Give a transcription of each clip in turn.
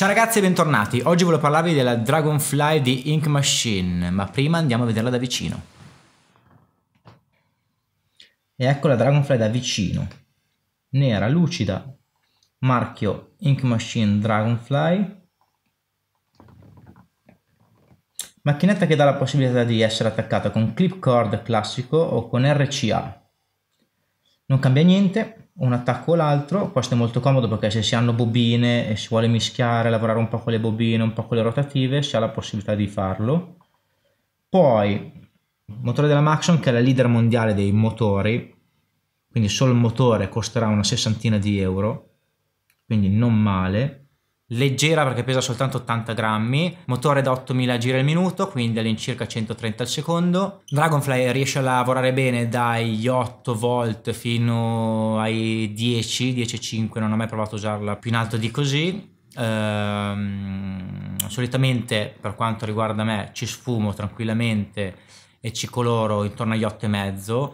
Ciao ragazzi e bentornati, oggi volevo parlarvi della Dragonfly di Ink Machine, ma prima andiamo a vederla da vicino. E ecco la Dragonfly da vicino, nera, lucida, marchio Ink Machine Dragonfly, macchinetta che dà la possibilità di essere attaccata con clip cord classico o con RCA. Non cambia niente, un attacco o l'altro, questo è molto comodo perché se si hanno bobine e si vuole mischiare, lavorare un po' con le bobine, un po' con le rotative, si ha la possibilità di farlo. Poi, il motore della Maxon che è la leader mondiale dei motori, quindi solo il motore costerà una sessantina di euro, quindi non male leggera perché pesa soltanto 80 grammi, motore da 8000 giri al minuto, quindi all'incirca 130 al secondo. Dragonfly riesce a lavorare bene dagli 8 volt fino ai 10, 10,5, non ho mai provato a usarla più in alto di così. Ehm, solitamente per quanto riguarda me ci sfumo tranquillamente e ci coloro intorno agli 8,5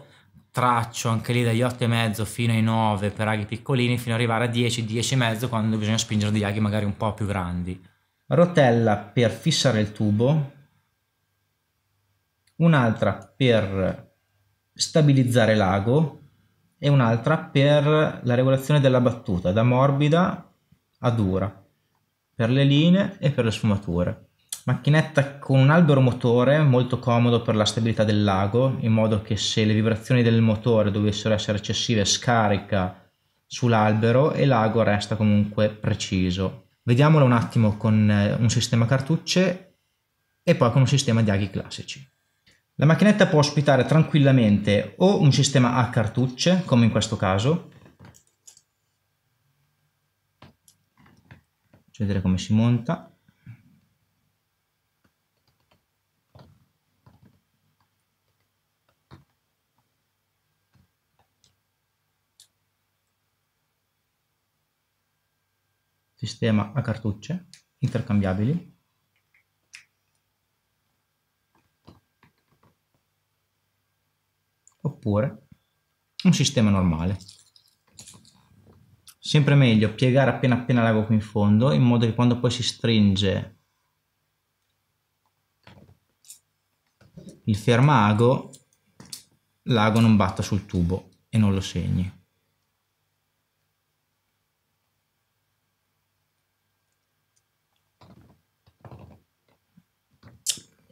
traccio anche lì dagli 8 e mezzo fino ai 9 per aghi piccolini, fino ad arrivare a 10, 10 e mezzo quando bisogna spingere degli aghi magari un po' più grandi. Rotella per fissare il tubo, un'altra per stabilizzare l'ago e un'altra per la regolazione della battuta da morbida a dura per le linee e per le sfumature. Macchinetta con un albero motore, molto comodo per la stabilità del lago, in modo che se le vibrazioni del motore dovessero essere eccessive scarica sull'albero e l'ago resta comunque preciso. vediamolo un attimo con eh, un sistema cartucce e poi con un sistema di aghi classici. La macchinetta può ospitare tranquillamente o un sistema a cartucce, come in questo caso, faccio vedere come si monta, sistema a cartucce intercambiabili oppure un sistema normale. Sempre meglio piegare appena appena l'ago qui in fondo in modo che quando poi si stringe il fermago l'ago non batta sul tubo e non lo segni.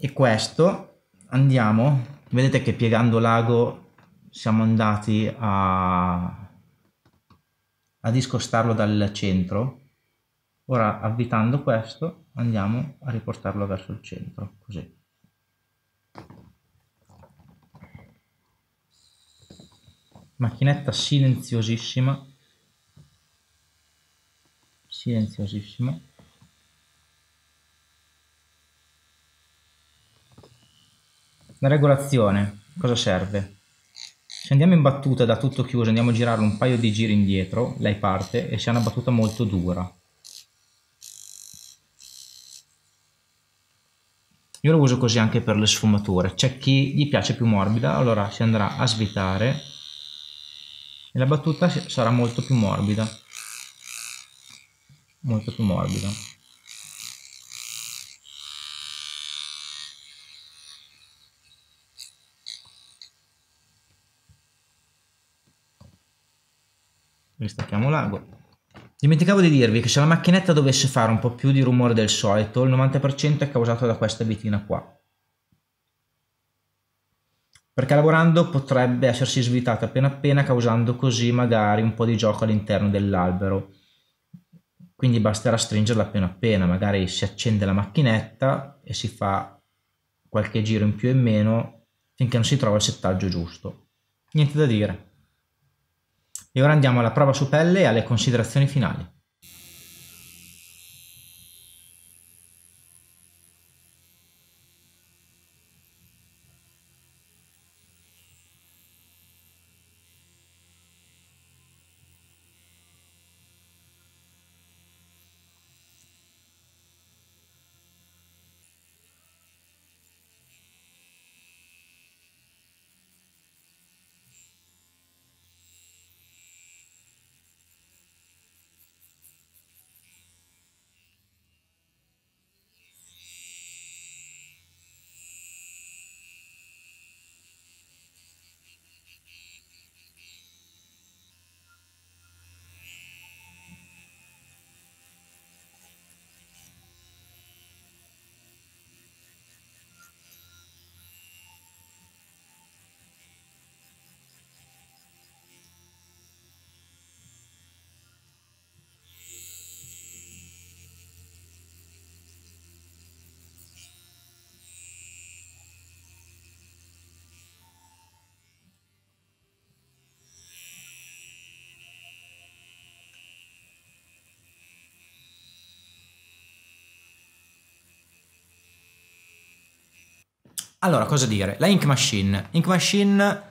e questo andiamo vedete che piegando l'ago siamo andati a, a discostarlo dal centro ora avvitando questo andiamo a riportarlo verso il centro così macchinetta silenziosissima silenziosissima La regolazione, cosa serve? Se andiamo in battuta da tutto chiuso, andiamo a girare un paio di giri indietro, lei parte e c'è una battuta molto dura. Io lo uso così anche per le sfumature, c'è chi gli piace più morbida, allora si andrà a svitare e la battuta sarà molto più morbida. Molto più morbida. Ristacchiamo l'ago. Dimenticavo di dirvi che se la macchinetta dovesse fare un po' più di rumore del solito, il 90% è causato da questa vitina qua. Perché lavorando potrebbe essersi svitata appena appena, causando così magari un po' di gioco all'interno dell'albero. Quindi basterà stringerla appena appena, magari si accende la macchinetta e si fa qualche giro in più e in meno finché non si trova il settaggio giusto. Niente da dire. E ora andiamo alla prova su pelle e alle considerazioni finali. Allora, cosa dire? La Ink Machine. Ink Machine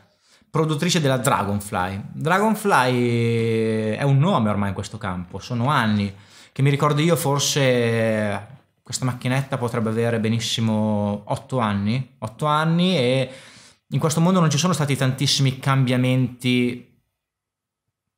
produttrice della Dragonfly. Dragonfly è un nome ormai in questo campo, sono anni che mi ricordo io forse questa macchinetta potrebbe avere benissimo 8 anni, 8 anni e in questo mondo non ci sono stati tantissimi cambiamenti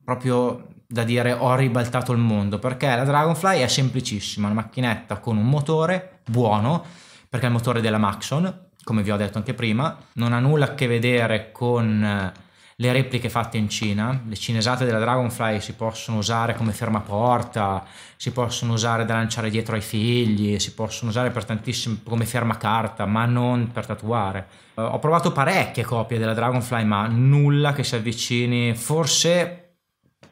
proprio da dire ho ribaltato il mondo, perché la Dragonfly è semplicissima, una macchinetta con un motore buono, perché è il motore della Maxon, come vi ho detto anche prima, non ha nulla a che vedere con eh, le repliche fatte in Cina, le cinesate della Dragonfly si possono usare come fermaporta, si possono usare da lanciare dietro ai figli, si possono usare per tantissime come fermacarta, ma non per tatuare. Eh, ho provato parecchie copie della Dragonfly, ma nulla che si avvicini, forse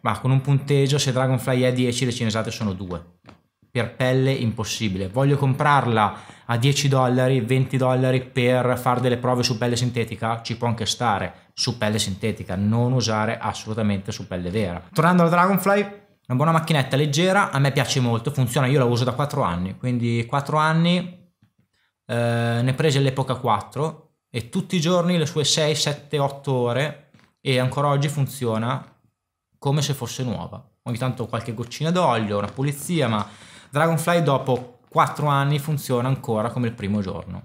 ma con un punteggio se Dragonfly è 10 le cinesate sono 2 per pelle impossibile. Voglio comprarla a 10 dollari, 20 dollari per fare delle prove su pelle sintetica? Ci può anche stare su pelle sintetica, non usare assolutamente su pelle vera. Tornando alla Dragonfly, una buona macchinetta leggera, a me piace molto, funziona, io la uso da 4 anni, quindi 4 anni eh, ne prese all'epoca 4 e tutti i giorni le sue 6, 7, 8 ore e ancora oggi funziona come se fosse nuova. Ogni tanto qualche goccina d'olio, una pulizia, ma Dragonfly dopo 4 anni funziona ancora come il primo giorno.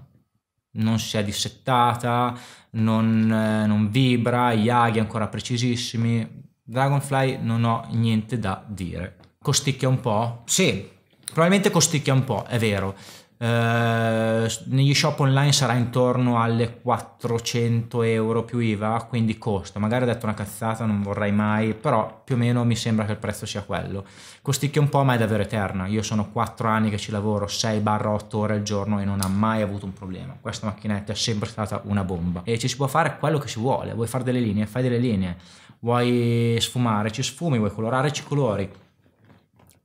Non si è dissettata, non, eh, non vibra, gli aghi ancora precisissimi. Dragonfly non ho niente da dire. Costicchia un po'? Sì, probabilmente costicchia un po', è vero eh, negli shop online sarà intorno alle 400 euro più IVA, quindi costa. Magari ho detto una cazzata, non vorrei mai, però più o meno mi sembra che il prezzo sia quello. Costicchia un po', ma è davvero eterna. Io sono 4 anni che ci lavoro 6-8 ore al giorno e non ha mai avuto un problema. Questa macchinetta è sempre stata una bomba e ci si può fare quello che si vuole. Vuoi fare delle linee, fai delle linee. Vuoi sfumare, ci sfumi, vuoi colorare, ci colori.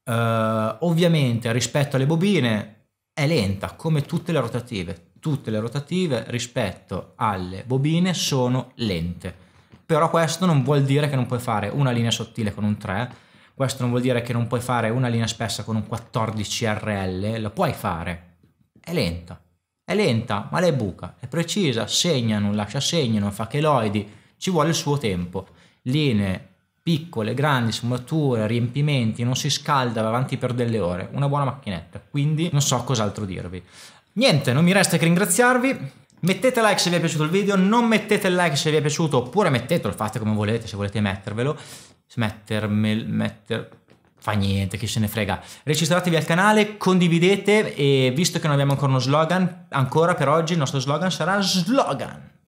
Uh, ovviamente rispetto alle bobine è lenta come tutte le rotative. Tutte le rotative rispetto alle bobine sono lente. Però questo non vuol dire che non puoi fare una linea sottile con un 3, questo non vuol dire che non puoi fare una linea spessa con un 14 RL, la puoi fare. È lenta. È lenta, ma lei buca, è precisa, segna, non lascia segno, non fa cheloidi, ci vuole il suo tempo. Linee piccole, grandi, sfumature, riempimenti, non si scalda, va avanti per delle ore, una buona macchinetta, quindi non so cos'altro dirvi. Niente, non mi resta che ringraziarvi, Mettete like se vi è piaciuto il video, non mettete like se vi è piaciuto, oppure mettetelo, fate come volete, se volete mettervelo. smettermel, metter... Fa niente, chi se ne frega. Registratevi al canale, condividete e visto che non abbiamo ancora uno slogan, ancora per oggi il nostro slogan sarà slogan.